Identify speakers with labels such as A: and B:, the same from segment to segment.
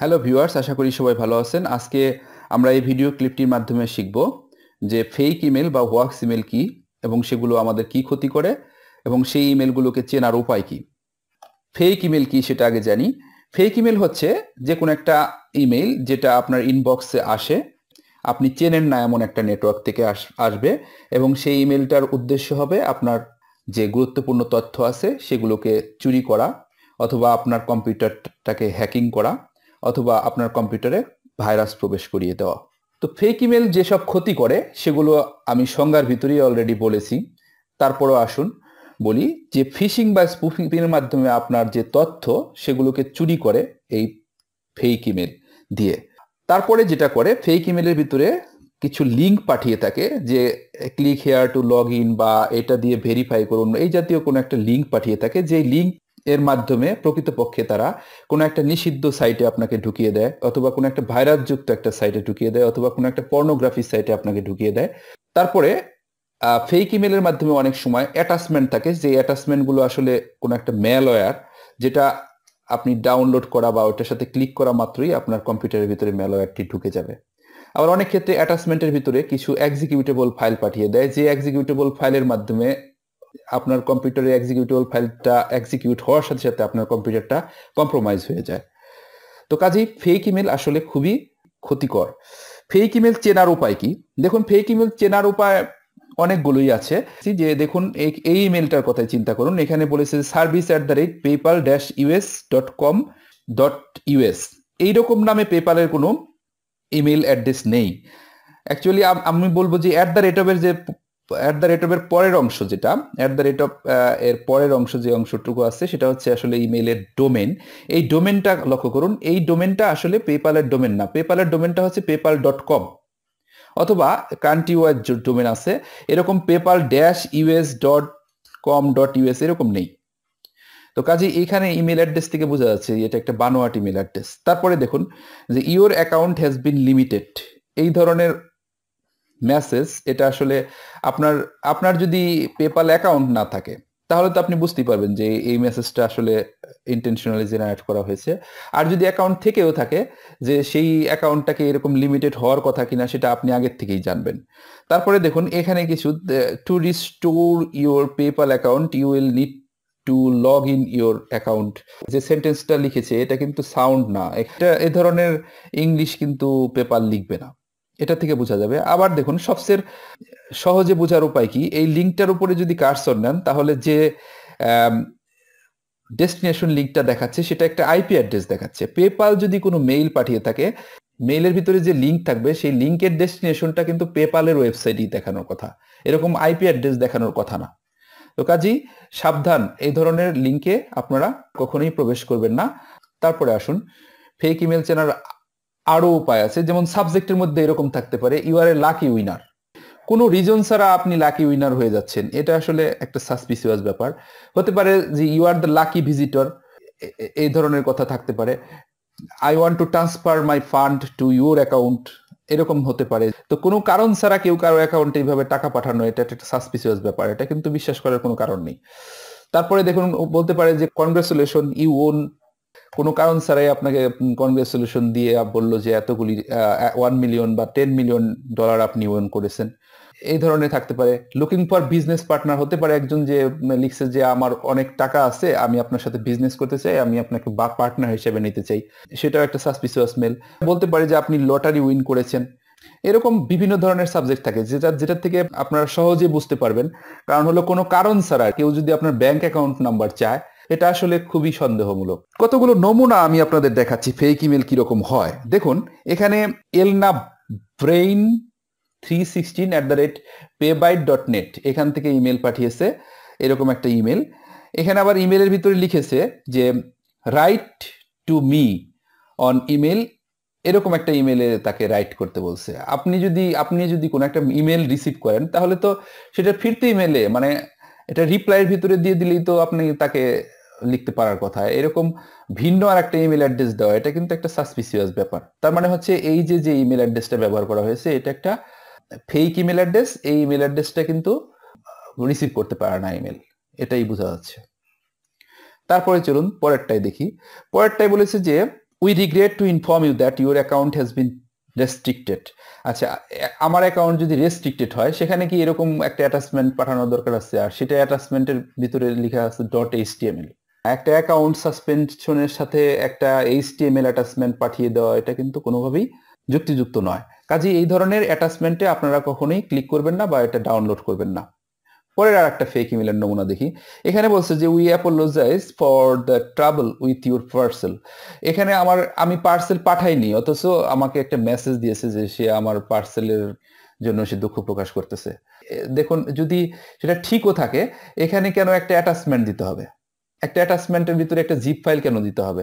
A: hello viewers আশা করি সবাই ভালো আছেন আজকে আমরা এই ভিডিও ক্লিপটির মাধ্যমে শিখব যে ফেক ইমেল বা ওয়াক্স ইমেল কি এবং সেগুলো আমাদের কি ক্ষতি করে এবং সেই ইমেলগুলোকে চেনার উপায় কি ফেক ইমেল কি সেটা আগে জানি ফেক ইমেল হচ্ছে যে কোনো একটা ইমেল যেটা আপনার ইনবক্সে আসে আপনি চেনেন না এমন একটা নেটওয়ার্ক থেকে আসবে এবং সেই ইমেলটার উদ্দেশ্য হবে আপনার যে গুরুত্বপূর্ণ তথ্য আছে সেগুলোকে চুরি করা অথবা আপনার কম্পিউটারটাকে হ্যাকিং করা অথবা আপনার কম্পিউটারে ভাইরাস প্রবেশ করিয়ে দেওয়া তো ফেক ইমেল যেসব ক্ষতি করে সেগুলো আমি সংজ্ঞার ভিতরেই অলরেডি বলেছি তারপরও আসুন বলি যে ফিশিং বা স্পুফিংয়ের মাধ্যমে আপনার যে তথ্য সেগুলোকে চুরি করে এই ফেক ইমেল দিয়ে তারপরে যেটা করে ফেক ইমেলের ভিতরে কিছু লিঙ্ক পাঠিয়ে থাকে যে click here to log in বা এটা দিয়ে ভেরিফাই করুন এই জাতীয় কোনো একটা লিঙ্ক পাঠিয়ে থাকে যে লিঙ্ক এর মাধ্যমে প্রকৃতপক্ষে তারা কোনো একটা নিষিদ্ধ সাইটে আপনাকে ঢুকিয়ে দেয় অথবা কোনো একটা ভাইরাসযুক্ত একটা সাইটে ঢুকিয়ে দেয় অথবা কোনো একটা পর্নোগ্রাফি সাইটে আপনাকে ঢুকিয়ে দেয় তারপরে ফেক ইমেলের মাধ্যমে অনেক সময় অ্যাটাচমেন্ট থাকে যে অ্যাটাচমেন্টগুলো আসলে কোনো একটা ম্যালওয়্যার যেটা আপনি ডাউনলোড করা বা ওটার সাথে ক্লিক করা মাত্রই আপনার কম্পিউটারের ভিতরে ম্যালওয়্যারটি ঢুকে যাবে আবার অনেক ক্ষেত্রে অ্যাটাচমেন্টের ভিতরে কিছু এক্সিকিউটেবল ফাইল পাঠিয়ে দেয় যে এক্সিকিউটেবল ফাইলের মাধ্যমে আপনার কম্পিউটারে এক্সিকিউটিভ ফাইলটা এক্সিকিউট হওয়ার সাথে সাথে আপনার কম্পিউটারটা কম্প্রোমাইজ হয়ে যায় তো কাজেই ফেক ইমেল আসলে খুবই ক্ষতিকর ফেক ইমেল চেনার উপায় কি দেখুন ফেক ইমেল চেনার উপায় অনেকগুলোই আছে যে দেখুন এই ইমেলটার কথাই চিন্তা করুন এখানে বলেছে service at the rate PayPal dash US dot com dot US এইরকম নামে পেপালের কোনো ইমেল অ্যাড্রেস নেই অ্যাকচুয়ালি আমি বলবো যে অ্যাট দ্য রেট অফের যে অ্যাট দ্য রেট অফ এর পরের অংশ যেটা অ্যাট দ্য রেট অফ এর পরের অংশ যে অংশটুকু আছে সেটা হচ্ছে আসলে ইমেলের ডোমেন এই ডোমেনটা লক্ষ্য করুন এই ডোমেনটা আসলে পেপালের ডোমেন না পেপালের ডোমেনটা হচ্ছে পেপাল ডট কম অথবা কান্ট্রি ওয়াইজ ডোমেন আছে এরকম PayPal dash US dot com dot US এরকম নেই তো কাজে এখানে ইমেল অ্যাড্রেস থেকে বোঝা যাচ্ছে এটা একটা বানোয়াট ইমেল অ্যাড্রেস তারপরে দেখুন যে your account has been limited এই ধরনের মেসেজ এটা আসলে আপনার আপনার যদি পেপাল অ্যাকাউন্ট না থাকে তাহলে তো আপনি বুঝতেই পারবেন যে এই মেসেজটা আসলে ইন্টেনশনালি জেনারেট করা হয়েছে আর যদি অ্যাকাউন্ট থেকেও থাকে যে সেই অ্যাকাউন্টটাকে এরকম লিমিটেড হওয়ার কথা কিনা সেটা আপনি আগের থেকেই জানবেন তারপরে দেখুন এখানে কিছু to restore your PayPal account you will need to log in your account যে সেন্টেন্সটা লিখেছে এটা কিন্তু সাউন্ড না এটা এ ধরনের ইংলিশ কিন্তু পেপার লিখবে না এটা থেকে বোঝা যাবে আবার দেখুন সবচেয়ে সহজে বোঝার উপায় কি এই লিঙ্কটার উপরে যদি কার্সর নেন তাহলে যে ডেস্টিনেশন লিঙ্কটা দেখাচ্ছে সেটা একটা আইপি অ্যাড্রেস দেখাচ্ছে পেপাল যদি কোনো মেইল পাঠিয়ে থাকে মেইলের ভিতরে যে লিঙ্ক থাকবে সেই লিঙ্কের ডেস্টিনেশনটা কিন্তু পেপালের ওয়েবসাইটই দেখানোর কথা এরকম আইপি অ্যাড্রেস দেখানোর কথা না তো কাজী সাবধান এই ধরনের লিঙ্কে আপনারা কখনোই প্রবেশ করবেন না তারপরে আসুন ফেক ইমেল চেনার আরও উপায় আছে যেমন সাবজেক্টের মধ্যে এরকম থাকতে পারে you are a lucky winner কোনো রিজন ছাড়া আপনি লাকি উইনার হয়ে যাচ্ছেন এটা আসলে একটা সাসপিসিয়াস ব্যাপার হতে পারে যে you are the lucky visitor এই ধরনের কথা থাকতে পারে I want to transfer my fund to your account এরকম হতে পারে তো কোনো কারণ ছাড়া কেউ কারো অ্যাকাউন্টে এইভাবে টাকা পাঠানো এটা একটা সাসপিসিয়াস ব্যাপার এটা কিন্তু বিশ্বাস করার কোনো কারণ নেই তারপরে দেখুন বলতে পারে যে কনগ্রেচুলেশন ইউ ওন কোনো কারণ ছাড়াই আপনাকে কনগ্রেচুলেশন দিয়ে বললো যে এতগুলি ওয়ান মিলিয়ন বা টেন মিলিয়ন ডলার আপনি ওয়ন করেছেন এই ধরনের থাকতে পারে লুকিং ফর বিজনেস পার্টনার হতে পারে একজন যে লিখছে যে আমার অনেক টাকা আছে আমি আপনার সাথে বিজনেস করতে চাই আমি আপনাকে বা পার্টনার হিসেবে নিতে চাই সেটাও একটা সাসপিসিয়াস মেল বলতে পারে যে আপনি লটারি উইন করেছেন এরকম বিভিন্ন ধরনের সাবজেক্ট থাকে যেটা যেটা থেকে আপনারা সহজে বুঝতে পারবেন কারণ হলো কোনো কারণ ছাড়া কেউ যদি আপনার ব্যাংক অ্যাকাউন্ট নাম্বার চায় এটা আসলে খুবই সন্দেহমূলক কতগুলো নমুনা আমি আপনাদের দেখাচ্ছি ফেক ইমেল কিরকম হয় দেখুন এখানে Elna Brain three sixteen at the rate paybite dot net এখান থেকে ইমেল পাঠিয়েছে এরকম একটা ইমেল এখানে আবার ইমেলের ভিতরে লিখেছে যে write to me on email এরকম একটা ইমেলে তাকে রাইট করতে বলছে আপনি যদি আপনি যদি কোনো একটা ইমেল রিসিভ করেন তাহলে তো সেটা ফিরতে ইমেলে মানে এটা রিপ্লাইয়ের ভিতরে দিয়ে দিলেই তো আপনি তাকে লিখতে পারার কথা এরকম ভিন্ন আর একটা ইমেল অ্যাড্রেস দেওয়া এটা কিন্তু একটা সাসপিসিয়াস ব্যাপার তার মানে হচ্ছে এই যে যে ইমেল অ্যাড্রেসটা ব্যবহার করা হয়েছে এটা একটা ফেক ইমেল অ্যাড্রেস এই ইমেল অ্যাড্রেসটা কিন্তু রিসিভ করতে পারে না ইমেল এটাই বোঝা যাচ্ছে তারপরে চলুন পরেরটাই দেখি পরেরটাই বলেছে যে we regret to inform you that your account has been restricted আচ্ছা আমার অ্যাকাউন্ট যদি রেস্ট্রিক্টেড হয় সেখানে কি এরকম একটা অ্যাটাচমেন্ট পাঠানোর দরকার আছে আর সেটা অ্যাটাচমেন্টের ভিতরে লেখা আছে ডট এইচটিএমএল একটা অ্যাকাউন্ট সাসপেনশনের সাথে একটা এইচটিএমএল অ্যাটাচমেন্ট পাঠিয়ে দেওয়া এটা কিন্তু কোনোভাবেই যুক্তিযুক্ত নয় কাজে এই ধরনের অ্যাটাচমেন্টে আপনারা কখনোই ক্লিক করবেন না বা এটা ডাউনলোড করবেন না পরের আর একটা ফেক ইমেলের নমুনা দেখি এখানে বলছে যে we apologise for the travel with your parcel এখানে আমার আমি পার্সেল পাঠাইনি অথচ আমাকে একটা মেসেজ দিয়েছে যে সে আমার পার্সেলের জন্য সে দুঃখ প্রকাশ করতেছে দেখুন যদি সেটা ঠিকও থাকে এখানে কেন একটা অ্যাটাচমেন্ট দিতে হবে একটা অ্যাটাচমেন্টের ভিতরে একটা জিপ ফাইল কেন দিতে হবে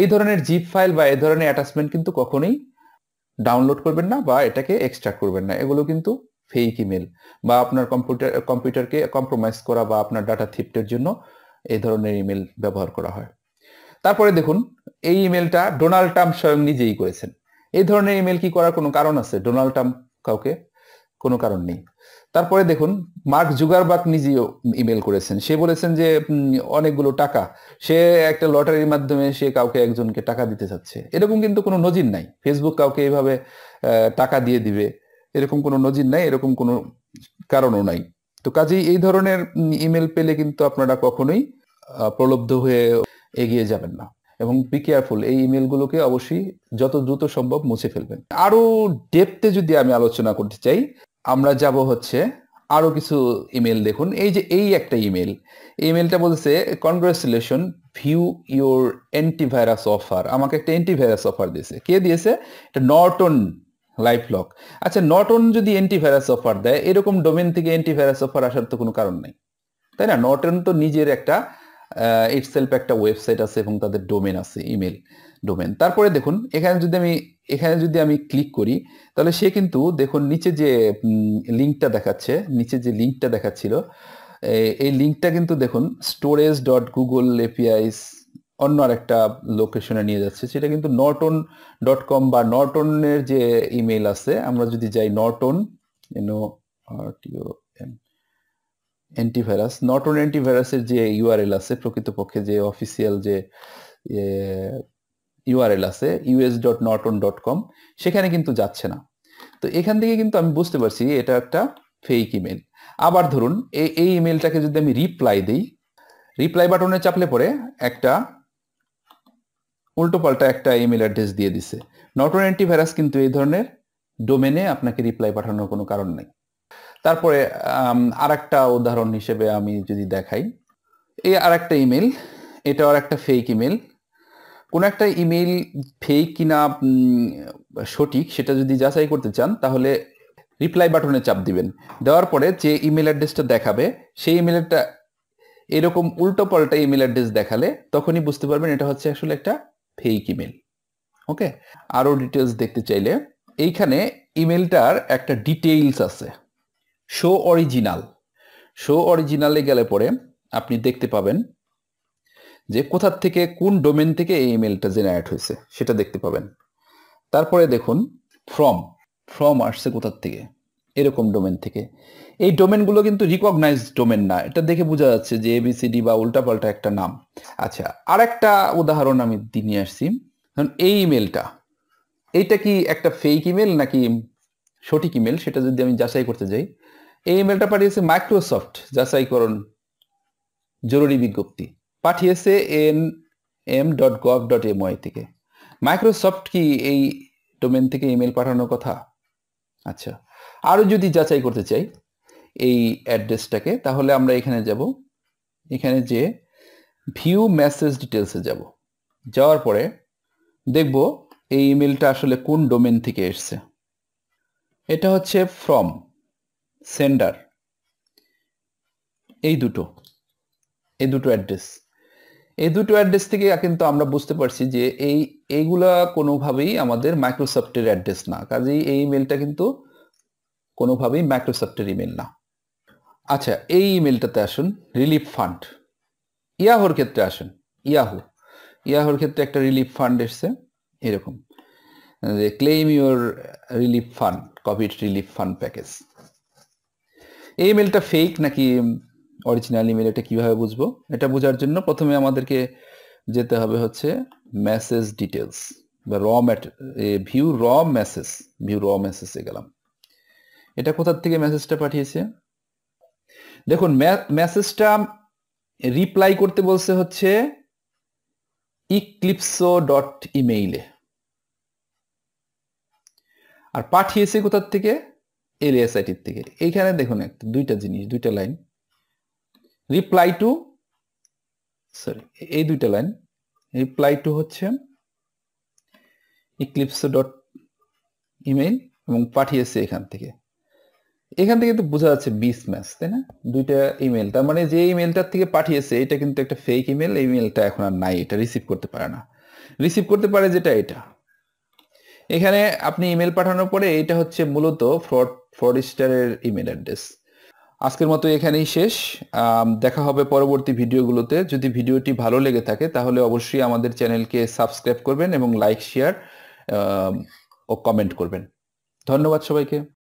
A: এই ধরনের জিপ ফাইল বা এই ধরনের অ্যাটাচমেন্ট কিন্তু কখনোই ডাউনলোড করবেন না বা এটাকে এক্সট্রাক্ট করবেন না এগুলো কিন্তু ফেক ইমেল বা আপনার কম্পিউটার কম্পিউটারকে কম্প্রোমাইজ করা বা আপনার ডাটা থিফটের জন্য এই ধরনের ইমেল ব্যবহার করা হয় তারপরে দেখুন এই ইমেলটা ডোনাল্ড ট্রাম্প স্বয়ং নিজেই করেছেন এই ধরনের ইমেল কি করার কোনো কারণ আছে ডোনাল্ড ট্রাম্প কাউকে কোনো কারণ নেই তারপরে দেখুন মার্ক জুগারবাক নিজেও ইমেল করেছেন সে বলেছেন যে অনেকগুলো টাকা সে একটা লটারির মাধ্যমে সে কাউকে একজনকে টাকা দিতে চাচ্ছে এরকম কিন্তু কোনো নজির নাই ফেসবুক কাউকে এইভাবে টাকা দিয়ে দিবে এরকম কোনো নজির নাই এরকম কোনো কারণও নাই তো কাজেই এই ধরনের ইমেল পেলে কিন্তু আপনারা কখনোই প্রলব্ধ হয়ে এগিয়ে যাবেন না এবং বি কেয়ারফুল এই ইমেলগুলোকে অবশ্যই যত দ্রুত সম্ভব মুছে ফেলবেন আরো ডেপতে যদি আমি আলোচনা করতে চাই আমরা যাব হচ্ছে আরও কিছু ইমেল দেখুন এই যে এই একটা ইমেল ইমেলটা বলছে congratulation view your antivirus offer আমাকে একটা অ্যান্টিভাইরাস অফার দিয়েছে কে দিয়েছে এটা নটন লাইফ লক আচ্ছা নটন যদি অ্যান্টিভাইরাস অফার দেয় এরকম ডোমেন থেকে অ্যান্টিভাইরাস অফার আসার তো কোনো কারণ নেই তাই না নটন তো নিজের একটা ইটসেলফ একটা ওয়েবসাইট আছে এবং তাদের ডোমেন আছে ইমেল ডোমেন তারপরে দেখুন এখানে যদি আমি এখানে যদি আমি ক্লিক করি তাহলে সে কিন্তু দেখুন নিচে যে লিঙ্কটা দেখাচ্ছে নিচে যে লিঙ্কটা দেখাচ্ছিল এই লিঙ্কটা কিন্তু দেখুন স্টোরেজ ডট গুগল এপিআইস অন্য আরেকটা লোকেশনে নিয়ে যাচ্ছে সেটা কিন্তু নর্টন ডট কম বা নর্টনের যে ইমেল আছে আমরা যদি যাই নর্টন এনো আরটিও অ্যান্টিভাইরাস নর্টন অ্যান্টিভাইরাসের যে ইউআরএল আছে প্রকৃতপক্ষে যে অফিসিয়াল যে ইউআরএল আছে US dot Norton dot com সেখানে কিন্তু যাচ্ছে না তো এখান থেকে কিন্তু আমি বুঝতে পারছি এটা একটা ফেক ইমেল আবার ধরুন এই ইমেলটাকে যদি আমি রিপ্লাই দিই রিপ্লাই বাটনে চাপলে পরে একটা উল্টো পাল্টা একটা ইমেল অ্যাড্রেস দিয়ে দিছে নটন অ্যান্টি অ্যান্টিভাইরাস কিন্তু এই ধরনের ডোমেনে আপনাকে রিপ্লাই পাঠানোর কোনো কারণ নেই তারপরে আর একটা উদাহরণ হিসেবে আমি যদি দেখাই এই আর একটা ইমেল এটাও একটা ফেক ইমেল কোনো একটা ইমেইল ফেক কিনা সঠিক সেটা যদি যাচাই করতে চান তাহলে রিপ্লাই বাটনে চাপ দিবেন দেওয়ার পরে যে ইমেল অ্যাড্রেসটা দেখাবে সেই ইমেলটা এরকম উল্টো পাল্টা ইমেল অ্যাড্রেস দেখালে তখনই বুঝতে পারবেন এটা হচ্ছে আসলে একটা ফেক ইমেল ওকে আরও ডিটেলস দেখতে চাইলে এইখানে ইমেলটার একটা ডিটেইলস আছে শো অরিজিনাল শো অরিজিনালে গেলে পরে আপনি দেখতে পাবেন যে কোথার থেকে কোন ডোমেন থেকে এই ইমেলটা জেনারেট হয়েছে সেটা দেখতে পাবেন তারপরে দেখুন ফ্রম ফ্রম আসছে কোথার থেকে এরকম ডোমেন থেকে এই ডোমেনগুলো কিন্তু রিকগনাইজ ডোমেন না এটা দেখে বোঝা যাচ্ছে যে এবিসিডি বা উল্টাপাল্টা একটা নাম আচ্ছা আর একটা উদাহরণ আমি নিয়ে আসছি ধরুন এই ইমেলটা এইটা কি একটা ফেক ইমেল নাকি সঠিক ইমেল সেটা যদি আমি যাচাই করতে যাই এই ইমেলটা পাঠিয়েছে মাইক্রোসফট যাচাইকরণ জরুরি বিজ্ঞপ্তি পাঠিয়েছে N M dot gov dot Y থেকে মাইক্রোসফট কি এই ডোমেন থেকে ইমেল পাঠানোর কথা আচ্ছা আরও যদি যাচাই করতে চাই এই অ্যাড্রেসটাকে তাহলে আমরা এখানে যাব এখানে যে ভিউ মেসেজ ডিটেলসে যাব যাওয়ার পরে দেখব এই ইমেলটা আসলে কোন ডোমেন থেকে এসছে এটা হচ্ছে ফ্রম সেন্ডার এই দুটো এই দুটো অ্যাড্রেস এই দুটো অ্যাড্রেস থেকে কিন্তু আমরা বুঝতে পারছি যে এই এইগুলা কোনোভাবেই আমাদের মাইক্রোসফটের অ্যাড্রেস না কাজেই এই ইমেলটা কিন্তু কোনোভাবেই মাইক্রোসফটের ইমেল না আচ্ছা এই ইমেলটাতে আসুন রিলিফ ফান্ড ইয়াহোর ক্ষেত্রে আসুন ইয়াহু ইয়াহোর ক্ষেত্রে একটা রিলিফ ফান্ড এসছে এরকম যে claim your relief fund Covid relief fund package এই ইমেলটা ফেক নাকি অরিজিনাল ইমেল এটা কীভাবে বুঝবো এটা বোঝার জন্য প্রথমে আমাদেরকে যেতে হবে হচ্ছে মেসেজ ডিটেলস বা র ম্যাট view raw message view raw মেসেজে গেলাম এটা কোথার থেকে মেসেজটা পাঠিয়েছে দেখুন মেসেজটা রিপ্লাই করতে বলছে হচ্ছে ইক্লিপসো ডট ইমেইলে আর পাঠিয়েছে কোথার থেকে এলএসআইটির থেকে এইখানে দেখুন একটা দুইটা জিনিস দুইটা লাইন রিপ্লাই টু সরি এই দুইটা লাইন রিপ্লাই টু হচ্ছে ইক্লিপস ডট ইমেইল এবং পাঠিয়েছে এখান থেকে এখান থেকে তো বোঝা যাচ্ছে বিস ম্যাচ তাই না দুইটা ইমেল তার মানে যে ইমেলটার থেকে পাঠিয়েছে এটা কিন্তু একটা ফেক ইমেল এই ইমেলটা এখন আর নাই এটা রিসিভ করতে পারে না রিসিভ করতে পারে যেটা এটা এখানে আপনি ইমেল পাঠানোর পরে এটা হচ্ছে মূলত ফ্রড স্টারের ইমেল অ্যাড্রেস আজকের মতো এখানেই শেষ দেখা হবে পরবর্তী ভিডিওগুলোতে যদি ভিডিওটি ভালো লেগে থাকে তাহলে অবশ্যই আমাদের চ্যানেলকে সাবস্ক্রাইব করবেন এবং লাইক শেয়ার ও কমেন্ট করবেন ধন্যবাদ সবাইকে